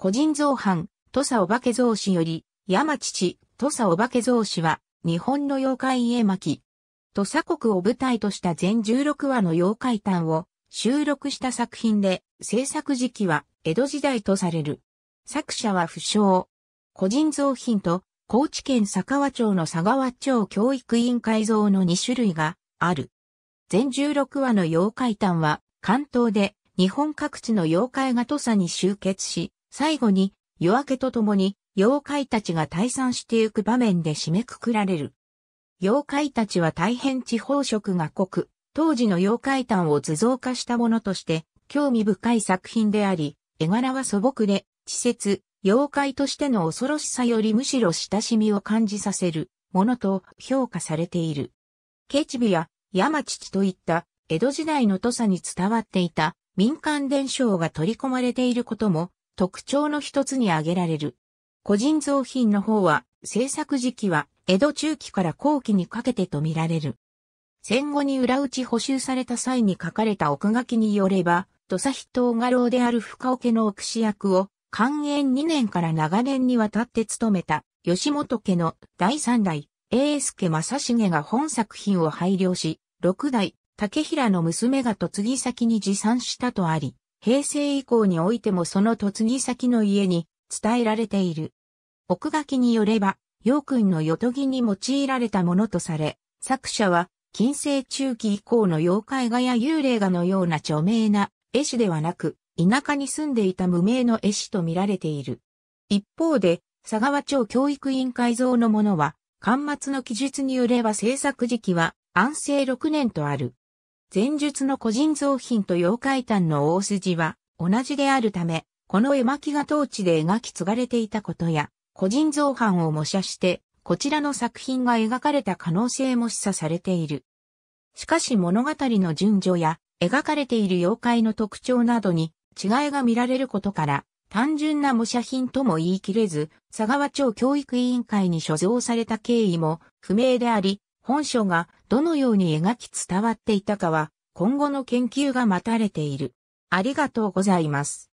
個人造版、土佐お化け造紙より、山父、土佐お化け造紙は、日本の妖怪絵巻。土佐国を舞台とした全16話の妖怪譚を収録した作品で、制作時期は江戸時代とされる。作者は不詳。個人造品と、高知県佐川町の佐川町教育委員会像の2種類がある。全16話の妖怪譚は、関東で日本各地の妖怪が土佐に集結し、最後に夜明けとともに妖怪たちが退散してゆく場面で締めくくられる。妖怪たちは大変地方色が濃く、当時の妖怪譚を図像化したものとして興味深い作品であり、絵柄は素朴で、稚拙、妖怪としての恐ろしさよりむしろ親しみを感じさせるものと評価されている。ケチビや山父といった江戸時代の土佐に伝わっていた民間伝承が取り込まれていることも特徴の一つに挙げられる。個人造品の方は、制作時期は江戸中期から後期にかけてと見られる。戦後に裏打ち補修された際に書かれた奥書きによれば、土佐筆頭画廊である深岡の奥志役を、寛延2年から長年にわたって務めた、吉本家の第三代、英介正重が本作品を配慮し、六代、竹平の娘が嫁ぎ先に持参したとあり、平成以降においてもその嫁ぎ先の家に伝えられている。奥書きによれば、陽君の夜とぎに用いられたものとされ、作者は、近世中期以降の妖怪画や幽霊画のような著名な絵師ではなく、田舎に住んでいた無名の絵師と見られている。一方で、佐川町教育委員会像のものは、巻末の記述によれば制作時期は安政6年とある。前述の個人造品と妖怪譚の大筋は同じであるため、この絵巻が当地で描き継がれていたことや、個人造版を模写して、こちらの作品が描かれた可能性も示唆されている。しかし物語の順序や、描かれている妖怪の特徴などに違いが見られることから、単純な模写品とも言い切れず、佐川町教育委員会に所蔵された経緯も不明であり、本書がどのように描き伝わっていたかは今後の研究が待たれている。ありがとうございます。